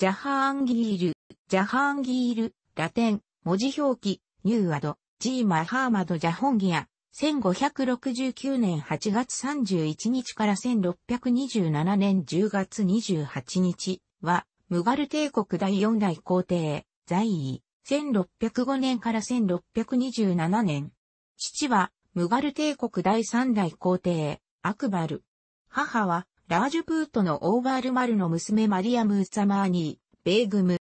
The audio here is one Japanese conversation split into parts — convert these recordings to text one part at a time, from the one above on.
ジャハーンギール、ジャハーンギール、ラテン、文字表記、ニューアド、ジーマハーマドジャホンギア、1569年8月31日から1627年10月28日は、ムガル帝国第4代皇帝、在位、1605年から1627年。父は、ムガル帝国第3代皇帝、アクバル。母は、ラージュプートのオーバールマルの娘マリアム・ーサマーニー、ベーグム。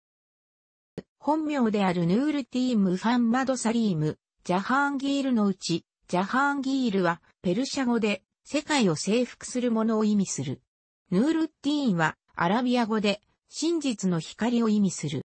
本名であるヌールティー・ムファンマド・サリーム、ジャハンギールのうち、ジャハンギールはペルシャ語で世界を征服するものを意味する。ヌールティーンはアラビア語で真実の光を意味する。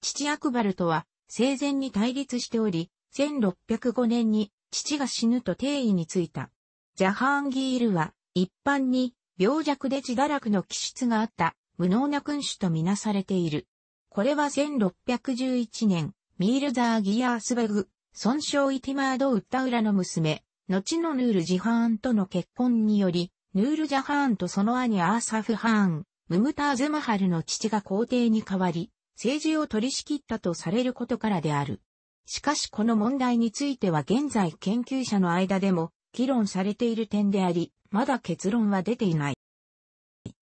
父アクバルとは生前に対立しており、1605年に父が死ぬと定位についた。ジャハンギールは一般に病弱で自堕落の気質があった無能な君主とみなされている。これは1611年、ミールザー・ギアースベグ、損傷イティマード・ウッタウラの娘、後のヌール・ジハーンとの結婚により、ヌール・ジャハーンとその兄アーサフ・ハーン、ムムターズ・マハルの父が皇帝に代わり、政治を取り仕切ったとされることからである。しかしこの問題については現在研究者の間でも議論されている点であり、まだ結論は出ていない。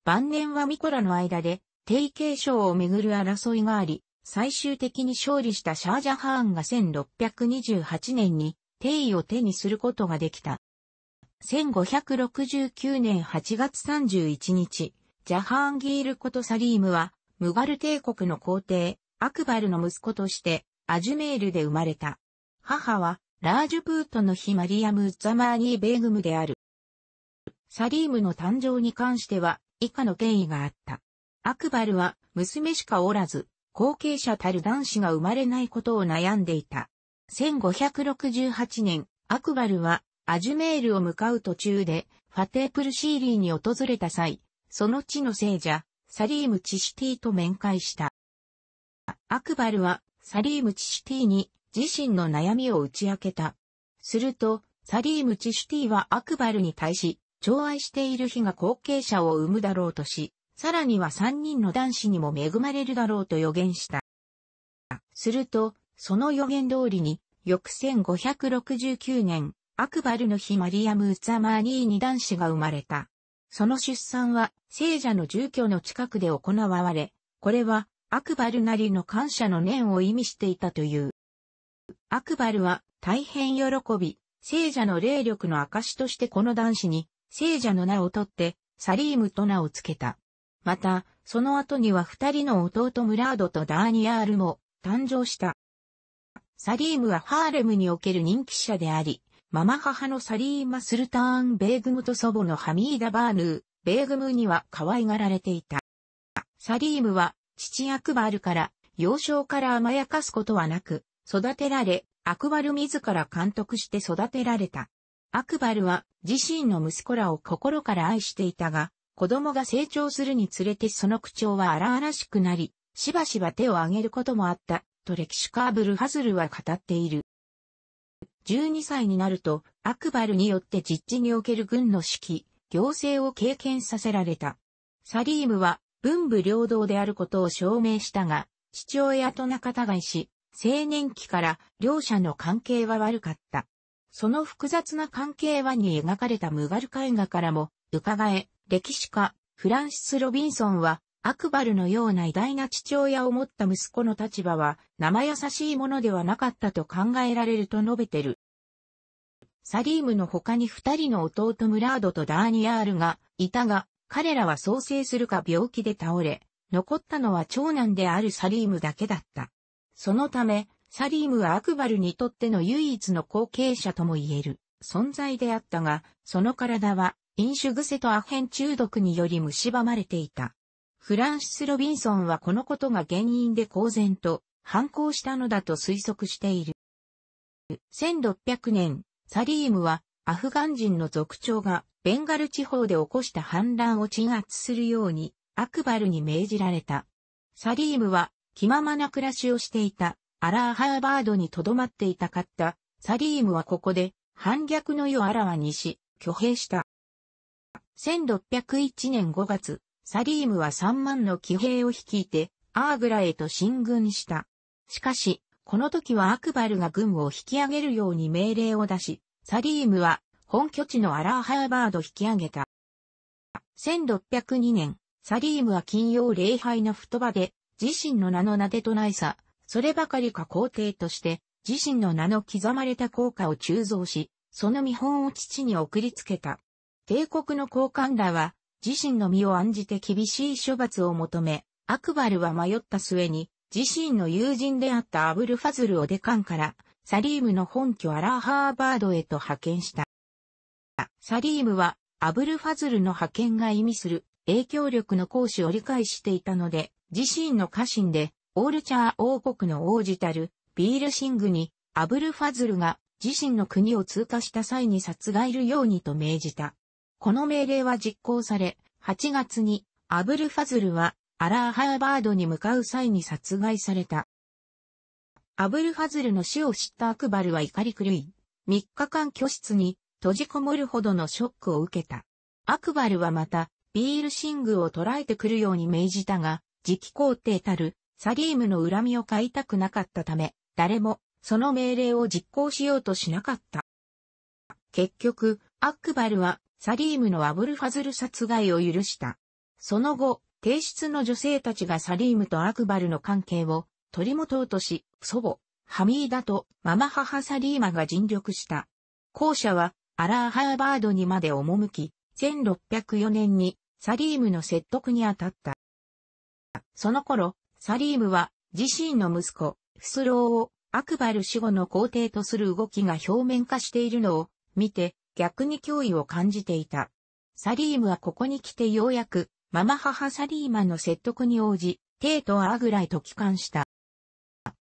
晩年はミコラの間で、定継承をめぐる争いがあり、最終的に勝利したシャージャハーンが1628年に帝位を手にすることができた。1569年8月31日、ジャハーンギールことサリームは、ムガル帝国の皇帝、アクバルの息子として、アジュメールで生まれた。母は、ラージュプートのヒマリアム・ザマーニー・ベーグムである。サリームの誕生に関しては、以下の権威があった。アクバルは、娘しかおらず、後継者たる男子が生まれないことを悩んでいた。1568年、アクバルは、アジュメールを向かう途中で、ファテープルシーリーに訪れた際、その地の聖者、サリーム・チシティと面会した。アクバルは、サリーム・チシティに、自身の悩みを打ち明けた。すると、サリーム・チシティはアクバルに対し、寵愛している日が後継者を生むだろうとし、さらには三人の男子にも恵まれるだろうと予言した。すると、その予言通りに、翌1569年、アクバルの日マリアム・ウザマーニーに男子が生まれた。その出産は、聖者の住居の近くで行われ、これは、アクバルなりの感謝の念を意味していたという。アクバルは、大変喜び、聖者の霊力の証としてこの男子に、聖者の名を取って、サリームと名を付けた。また、その後には二人の弟ムラードとダーニアールも誕生した。サリームはハーレムにおける人気者であり、ママ母のサリーマ・スルターン・ベーグムと祖母のハミーダ・バーヌー、ベーグムには可愛がられていた。サリームは父アクバルから幼少から甘やかすことはなく、育てられ、アクバル自ら監督して育てられた。アクバルは自身の息子らを心から愛していたが、子供が成長するにつれてその口調は荒々しくなり、しばしば手を挙げることもあった、と歴史カーブルハズルは語っている。12歳になると、アクバルによって実地における軍の指揮、行政を経験させられた。サリームは、文武両道であることを証明したが、父親と仲違いし、青年期から両者の関係は悪かった。その複雑な関係はに描かれたムガル絵画からも、伺え、歴史家、フランシス・ロビンソンは、アクバルのような偉大な父親を持った息子の立場は、生優しいものではなかったと考えられると述べてる。サリームの他に二人の弟ムラードとダーニアールがいたが、彼らは創生するか病気で倒れ、残ったのは長男であるサリームだけだった。そのため、サリームはアクバルにとっての唯一の後継者とも言える存在であったが、その体は飲酒癖とアヘン中毒により蝕まれていた。フランシス・ロビンソンはこのことが原因で公然と反抗したのだと推測している。1600年、サリームはアフガン人の族長がベンガル地方で起こした反乱を鎮圧するようにアクバルに命じられた。サリームは気ままな暮らしをしていたアラーハーバードに留まっていたかったサリームはここで反逆の世あらわにし、挙兵した。1601年5月、サリームは3万の騎兵を率いて、アーグラへと進軍した。しかし、この時はアクバルが軍を引き上げるように命令を出し、サリームは本拠地のアラーハーバード引き上げた。1602年、サリームは金曜礼拝の太場で、自身の名の名で唱えさ、そればかりか皇帝として、自身の名の刻まれた効果を鋳造し、その見本を父に送りつけた。帝国の高官らは、自身の身を案じて厳しい処罰を求め、アクバルは迷った末に、自身の友人であったアブルファズルをデカンから、サリームの本拠アラーハーバードへと派遣した。サリームは、アブルファズルの派遣が意味する影響力の行使を理解していたので、自身の家臣でオールチャー王国の王子たる、ビールシングに、アブルファズルが自身の国を通過した際に殺害るようにと命じた。この命令は実行され、8月にアブルファズルはアラーハーバードに向かう際に殺害された。アブルファズルの死を知ったアクバルは怒り狂い、3日間居室に閉じこもるほどのショックを受けた。アクバルはまた、ビールシングを捕らえてくるように命じたが、次期皇帝たるサリームの恨みを買いたくなかったため、誰もその命令を実行しようとしなかった。結局、アックバルはサリームのアブルファズル殺害を許した。その後、帝室の女性たちがサリームとアクバルの関係を取り持とうとし、祖母、ハミーダとママ母サリーマが尽力した。後者はアラーハーバードにまで赴き、1604年にサリームの説得に当たった。その頃、サリームは自身の息子、フスローをアクバル死後の皇帝とする動きが表面化しているのを見て逆に脅威を感じていた。サリームはここに来てようやくママ母サリーマの説得に応じ、帝とアーグライと帰還した。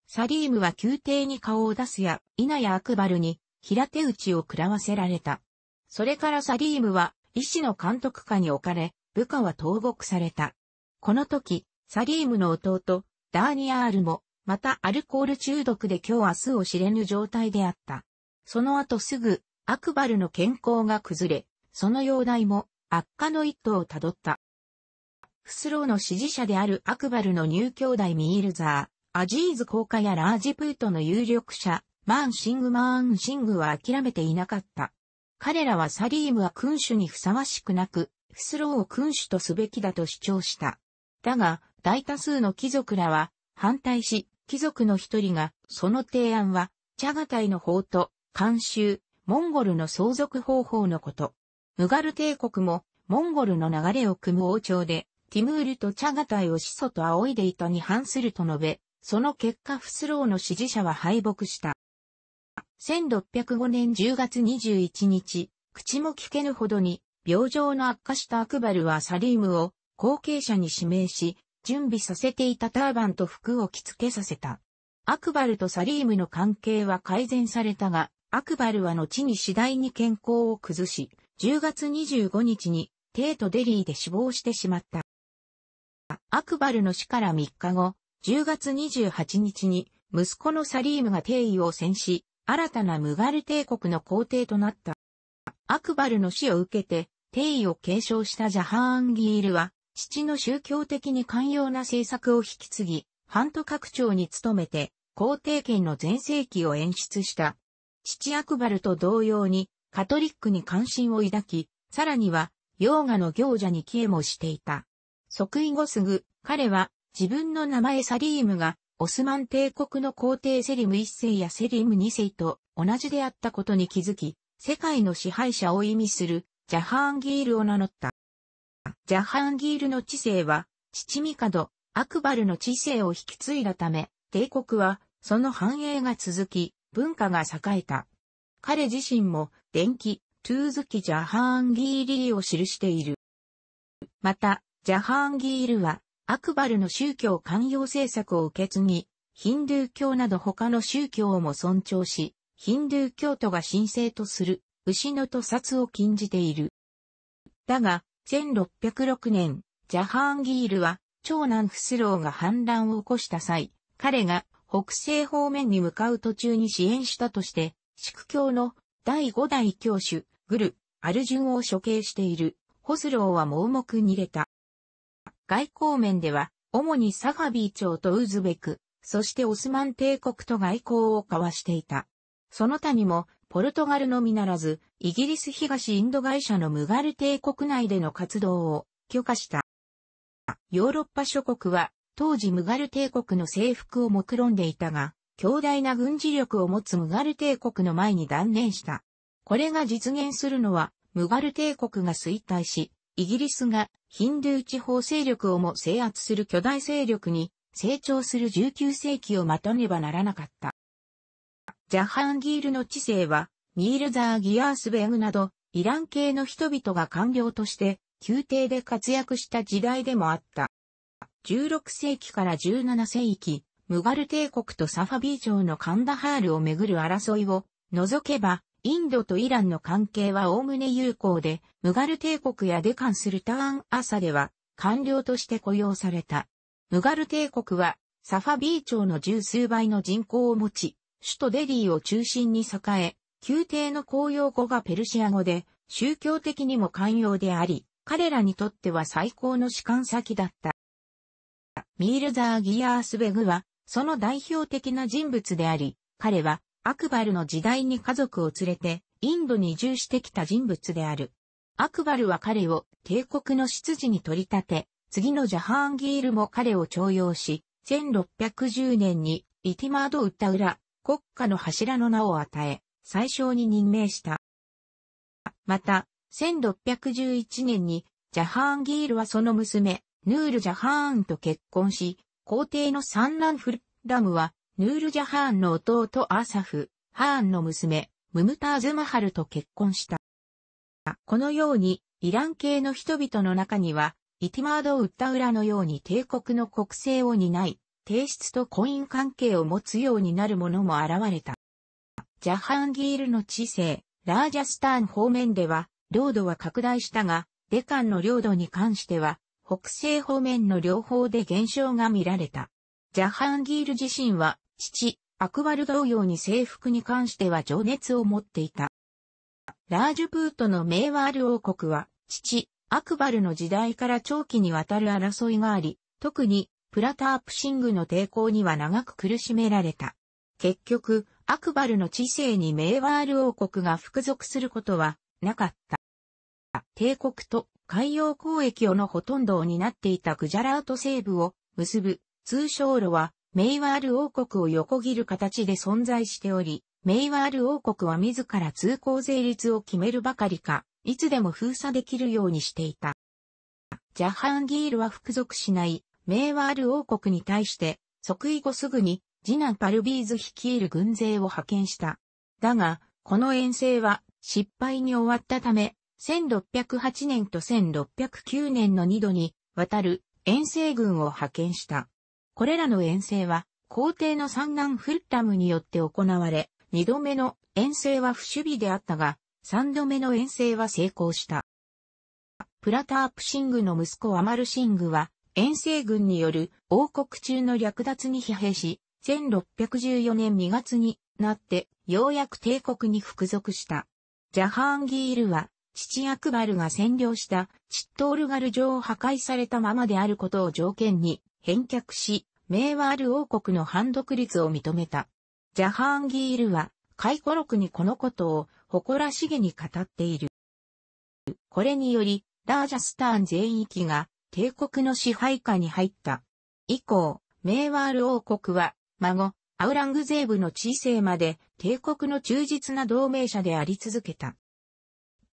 サリームは宮廷に顔を出すや、稲やアクバルに平手打ちを食らわせられた。それからサリームは医師の監督下に置かれ、部下は投獄された。この時、サリームの弟、ダーニアールも、またアルコール中毒で今日明日を知れぬ状態であった。その後すぐ、アクバルの健康が崩れ、その容体も悪化の一途をたどった。フスローの支持者であるアクバルの入兄弟ミールザー、アジーズ効果やラージプートの有力者、マーンシングマーンシングは諦めていなかった。彼らはサリームは君主にふさわしくなく、フスローを君主とすべきだと主張した。だが、大多数の貴族らは反対し、貴族の一人が、その提案は、チャガタイの法と、慣習、モンゴルの相続方法のこと。ムガル帝国も、モンゴルの流れを組む王朝で、ティムールとチャガタイを始祖と仰いでいたに反すると述べ、その結果フスローの支持者は敗北した。1605年10月21日、口も聞けぬほどに、病状の悪化したアクバルはサリームを後継者に指名し、準備させていたターバンと服を着付けさせた。アクバルとサリームの関係は改善されたが、アクバルは後に次第に健康を崩し、10月25日にテートデリーで死亡してしまった。アクバルの死から3日後、10月28日に息子のサリームが帝位を戦し、新たなムガル帝国の皇帝となった。アクバルの死を受けて、帝位を継承したジャハーンギールは、父の宗教的に寛容な政策を引き継ぎ、半都拡張に努めて、皇帝権の前世紀を演出した。父アクバルと同様に、カトリックに関心を抱き、さらには、洋画の行者に帰依もしていた。即位後すぐ、彼は、自分の名前サリームが、オスマン帝国の皇帝セリム1世やセリム2世と同じであったことに気づき、世界の支配者を意味するジャハーンギールを名乗った。ジャハンギールの知性は、父ド・アクバルの知性を引き継いだため、帝国は、その繁栄が続き、文化が栄えた。彼自身も、伝記、トゥーズキ・ジャハーンギーリーを記している。また、ジャハーンギールは、アクバルの宗教寛容政策を受け継ぎ、ヒンドゥー教など他の宗教も尊重し、ヒンドゥー教徒が神聖とする、牛の屠殺を禁じている。だが、1606年、ジャハーンギールは、長男フスローが反乱を起こした際、彼が北西方面に向かう途中に支援したとして、宿教の第5代教主、グル、アルジュンを処刑している、ホスローは盲目に入れた。外交面では、主にサファビー朝とウズベク、そしてオスマン帝国と外交を交わしていた。その他にも、ポルトガルのみならず、イギリス東インド会社のムガル帝国内での活動を許可した。ヨーロッパ諸国は、当時ムガル帝国の征服を目論んでいたが、強大な軍事力を持つムガル帝国の前に断念した。これが実現するのは、ムガル帝国が衰退し、イギリスがヒンドゥー地方勢力をも制圧する巨大勢力に成長する19世紀を待たねばならなかった。ジャハンギールの知性は、ミールザー・ギアースベグなど、イラン系の人々が官僚として、宮廷で活躍した時代でもあった。16世紀から17世紀、ムガル帝国とサファビー朝のカンダハールをめぐる争いを除けば、インドとイランの関係はおおむね友好で、ムガル帝国やデカンするターン朝では官僚として雇用された。ムガル帝国はサファビー朝の十数倍の人口を持ち、首都デリーを中心に栄え、宮廷の公用語がペルシア語で、宗教的にも寛容であり、彼らにとっては最高の士官先だった。ミールザー・ギアースベグは、その代表的な人物であり、彼は、アクバルの時代に家族を連れて、インドに移住してきた人物である。アクバルは彼を帝国の執事に取り立て、次のジャハーンギールも彼を徴用し、1610年にイティマード・ウッタウラ、国家の柱の名を与え、最小に任命した。また、1611年に、ジャハーンギールはその娘、ヌール・ジャハーンと結婚し、皇帝の三男フルラムは、ヌール・ジャハーンの弟アーサフ、ハーンの娘、ムムターズ・マハルと結婚した。このように、イラン系の人々の中には、イティマード・ウッタウラのように帝国の国政を担い、提出と婚姻関係を持つようになるものも現れた。ジャハンギールの知性、ラージャスターン方面では、領土は拡大したが、デカンの領土に関しては、北西方面の両方で減少が見られた。ジャハンギール自身は、父、アクバル同様に征服に関しては情熱を持っていた。ラージュプートのメーワール王国は、父、アクバルの時代から長期にわたる争いがあり、特にプラタープシングの抵抗には長く苦しめられた。結局、アクバルの知性にメーワール王国が服属することはなかった。帝国と海洋交易をのほとんどを担っていたグジャラート西部を結ぶ通称路はメイワール王国を横切る形で存在しており、メイワール王国は自ら通行税率を決めるばかりか、いつでも封鎖できるようにしていた。ジャハンギールは服属しない名ワール王国に対して、即位後すぐに、次男パルビーズ率いる軍勢を派遣した。だが、この遠征は失敗に終わったため、1608年と1609年の2度に渡る遠征軍を派遣した。これらの遠征は皇帝の三男フッラムによって行われ、二度目の遠征は不守備であったが、三度目の遠征は成功した。プラタープシングの息子アマルシングは遠征軍による王国中の略奪に疲弊し、1614年2月になってようやく帝国に服属した。ジャハーンギールは、父アクバルが占領したチットールガル城を破壊されたままであることを条件に返却し、名はある王国の反独立を認めた。ジャハーンギールは、回顧録にこのことを誇らしげに語っている。これにより、ラージャスターン全域が帝国の支配下に入った。以降、メーワール王国は、孫、アウラングゼーブの知性まで帝国の忠実な同盟者であり続けた。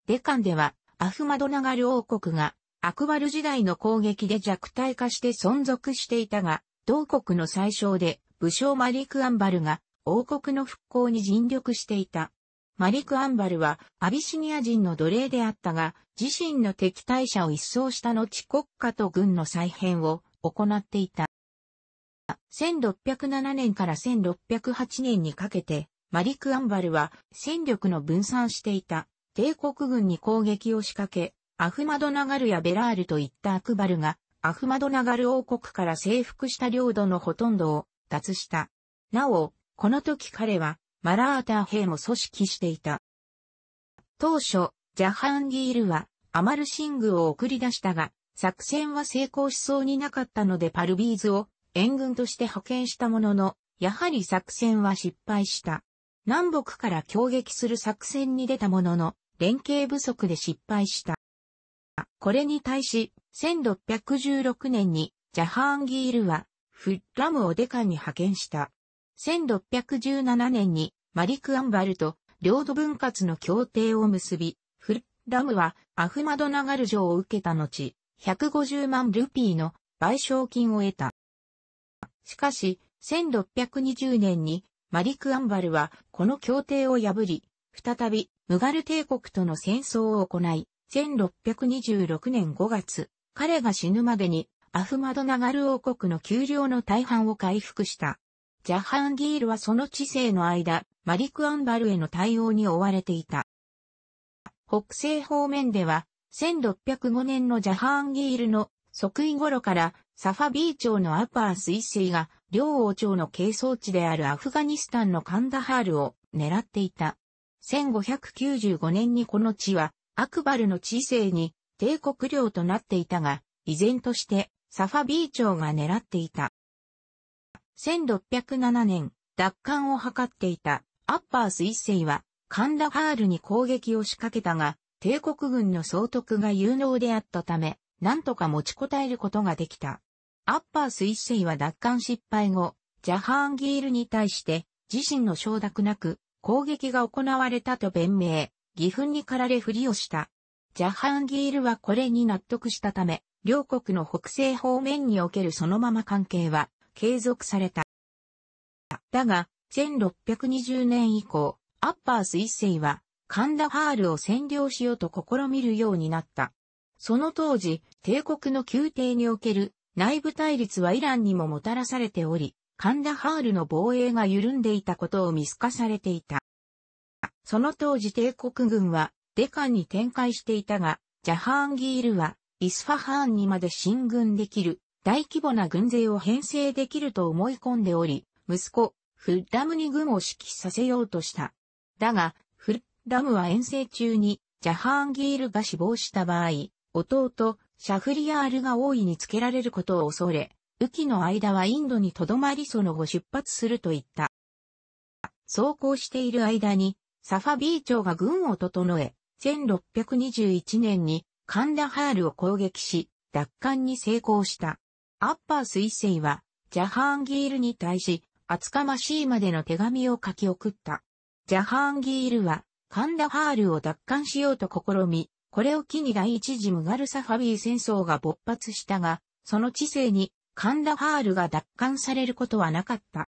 デカンでは、アフマドナガル王国が、アクバル時代の攻撃で弱体化して存続していたが、同国の最小で、武将マリク・アンバルが、王国の復興に尽力していた。マリク・アンバルはアビシニア人の奴隷であったが、自身の敵対者を一掃した後国家と軍の再編を行っていた。1607年から1608年にかけて、マリク・アンバルは戦力の分散していた帝国軍に攻撃を仕掛け、アフマドナガルやベラールといったアクバルが、アフマドナガル王国から征服した領土のほとんどを脱した。なお、この時彼はマラーター兵も組織していた。当初、ジャハンギールはアマルシングを送り出したが、作戦は成功しそうになかったのでパルビーズを援軍として派遣したものの、やはり作戦は失敗した。南北から攻撃する作戦に出たものの、連携不足で失敗した。これに対し、1616年にジャハーンギールは、フッラムをデカンに派遣した。1617年にマリク・アンバルと領土分割の協定を結び、フルラムはアフマドナガル城を受けた後、150万ルピーの賠償金を得た。しかし、1620年にマリク・アンバルはこの協定を破り、再びムガル帝国との戦争を行い、1626年5月、彼が死ぬまでにアフマドナガル王国の丘陵の大半を回復した。ジャハンギールはその知性の間、マリク・アンバルへの対応に追われていた。北西方面では、1605年のジャハンギールの即位頃からサファビー朝のアパー水世が両王朝の係争地であるアフガニスタンのカンダハールを狙っていた。1595年にこの地はアクバルの地勢に帝国領となっていたが、依然としてサファビー朝が狙っていた。1607年、奪還を図っていたアッパース一世は、カンダハールに攻撃を仕掛けたが、帝国軍の総督が有能であったため、なんとか持ちこたえることができた。アッパース一世は奪還失敗後、ジャハーンギールに対して、自身の承諾なく、攻撃が行われたと弁明、義憤に駆られふりをした。ジャハンギールはこれに納得したため、両国の北西方面におけるそのまま関係は継続された。だが、1620年以降、アッパース一世は、カンダハールを占領しようと試みるようになった。その当時、帝国の宮廷における内部対立はイランにももたらされており、カンダハールの防衛が緩んでいたことを見透かされていた。その当時帝国軍はデカンに展開していたが、ジャハーンギールはイスファハーンにまで進軍できる大規模な軍勢を編成できると思い込んでおり、息子、フッダムに軍を指揮させようとした。だが、フッダムは遠征中に、ジャハーンギールが死亡した場合、弟、シャフリヤールが王位につけられることを恐れ、雨季の間はインドに留まりその後出発すると言った。走行している間に、サファビー朝が軍を整え、1621年にカンダハールを攻撃し、奪還に成功した。アッパー彗星は、ジャハンギールに対し、厚かましいまでの手紙を書き送った。ジャハンギールは、カンダハールを奪還しようと試み、これを機に第一次ムガルサファビー戦争が勃発したが、その知性にカンダハールが奪還されることはなかった。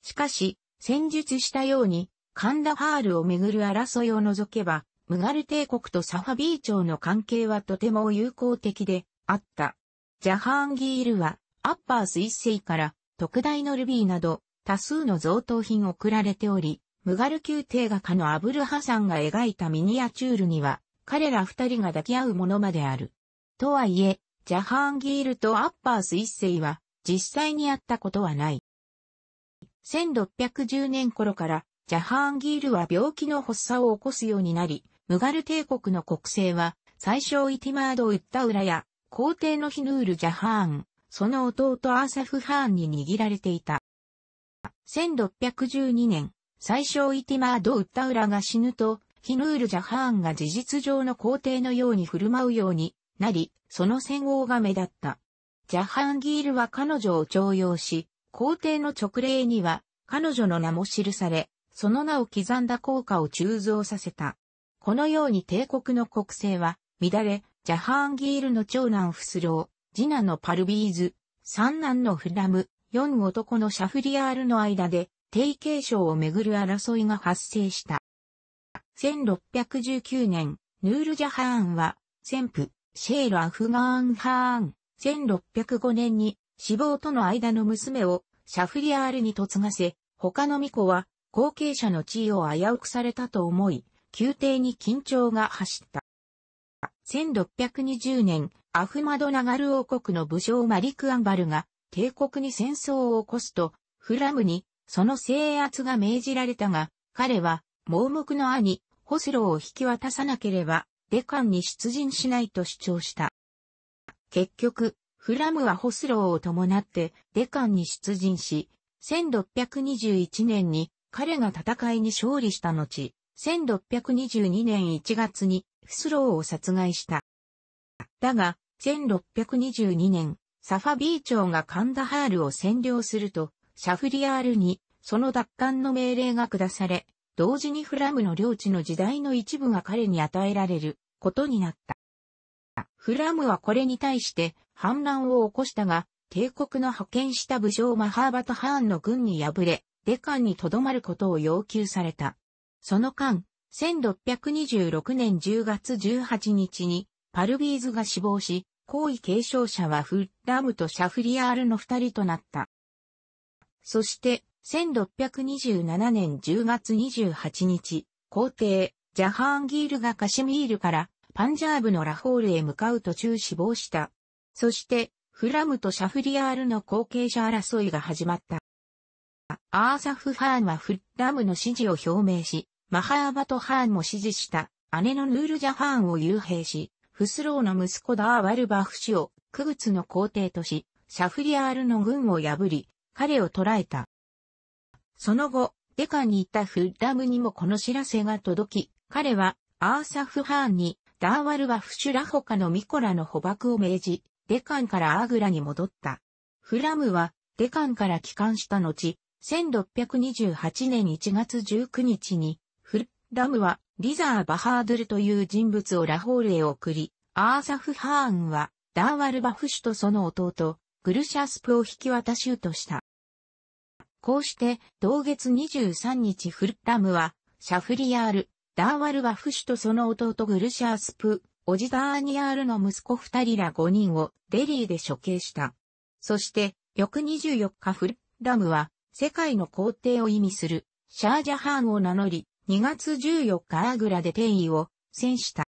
しかし、戦術したように、カンダハールをめぐる争いを除けば、ムガル帝国とサファビー朝の関係はとても友好的であった。ジャハーンギールは、アッパース一世から、特大のルビーなど、多数の贈答品を送られており、ムガル宮廷画家のアブルハサンが描いたミニアチュールには、彼ら二人が抱き合うものまである。とはいえ、ジャハーンギールとアッパース一世は、実際に会ったことはない。1610年頃から、ジャハーンギールは病気の発作を起こすようになり、ムガル帝国の国政は、最小イティマード・ウッタウラや皇帝のヒヌール・ジャハーン、その弟アーサフ・ハーンに握られていた。1612年、最初イティマード・ウッタウラが死ぬと、ヒヌール・ジャハーンが事実上の皇帝のように振る舞うようになり、その戦王が目立った。ジャハンギールは彼女を徴用し、皇帝の直令には彼女の名も記され、その名を刻んだ効果を鋳造させた。このように帝国の国政は乱れ、ジャハーンギールの長男フスロー、次男のパルビーズ、三男のフラム、四男のシャフリアールの間で、定継承をめぐる争いが発生した。1619年、ヌール・ジャハーンは、先父、シェール・アフガーン・ハーン、1605年に死亡との間の娘をシャフリアールに嫁がせ、他の巫女は後継者の地位を危うくされたと思い、宮廷に緊張が走った。1620年、アフマドナガル王国の武将マリク・アンバルが帝国に戦争を起こすと、フラムにその制圧が命じられたが、彼は盲目の兄、ホスローを引き渡さなければ、デカンに出陣しないと主張した。結局、フラムはホスローを伴ってデカンに出陣し、1621年に彼が戦いに勝利した後、1622年1月にフスローを殺害した。だが、1622年、サファビー朝がカンダハールを占領すると、シャフリヤールにその奪還の命令が下され、同時にフラムの領地の時代の一部が彼に与えられることになった。フラムはこれに対して反乱を起こしたが、帝国の派遣した武将マハーバト・ハーンの軍に敗れ、デカンに留まることを要求された。その間、1626年10月18日にパルビーズが死亡し、皇位継承者はフッラムとシャフリアールの二人となった。そして、1627年10月28日、皇帝、ジャハーンギールがカシミールからパンジャーブのラホールへ向かう途中死亡した。そして、フラムとシャフリアールの後継者争いが始まった。アーサフ・ファーンはフッラムの支持を表明し、マハーバト・ハーンも支持した姉のヌールジャハーンを幽閉し、フスローの息子ダーワルバフ氏をクグツの皇帝とし、シャフリアールの軍を破り、彼を捕らえた。その後、デカにいたフッラムにもこの知らせが届き、彼はアーサフ・ハーンにダーワルバフシュラホカのミコラの捕獲を命じ、デカンからアグラに戻った。フラムはデカンから帰還した後、1628年1月19日にラムは、リザー・バハードゥルという人物をラホールへ送り、アーサフ・ハーンは、ダーワル・バフシュとその弟、グルシャスプを引き渡しゅうとした。こうして、同月23日フルラムは、シャフリヤール、ダーワル・バフシュとその弟グルシャスプ、オジダーニヤールの息子二人ら五人をデリーで処刑した。そして、翌24日フルラムは、世界の皇帝を意味する、シャージャハーンを名乗り、2月14日アグラで転移を戦した。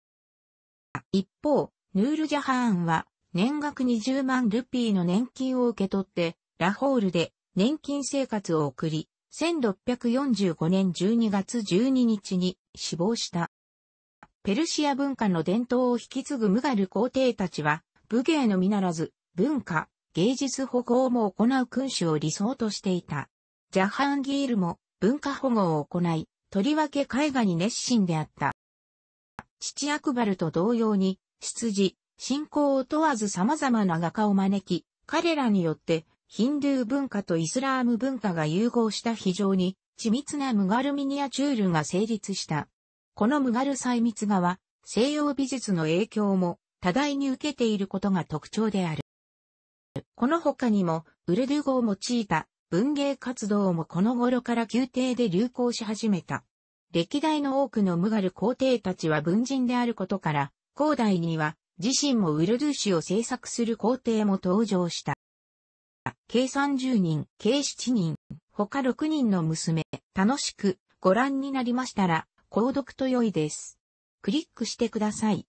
一方、ヌールジャハーンは年額20万ルピーの年金を受け取って、ラホールで年金生活を送り、1645年12月12日に死亡した。ペルシア文化の伝統を引き継ぐムガル皇帝たちは、武芸のみならず、文化、芸術保護も行う君主を理想としていた。ジャハンギールも文化保護を行い、とりわけ絵画に熱心であった。父アクバルと同様に、出自、信仰を問わず様々な画家を招き、彼らによって、ヒンドゥー文化とイスラーム文化が融合した非常に、緻密なムガルミニアチュールが成立した。このムガル細密画は、西洋美術の影響も多大に受けていることが特徴である。この他にも、ウルドゥ語を用いた文芸活動もこの頃から宮廷で流行し始めた。歴代の多くのムガル皇帝たちは文人であることから、後代には自身もウルドゥーシを制作する皇帝も登場した。計30人、計7人、他6人の娘、楽しくご覧になりましたら、購読と良いです。クリックしてください。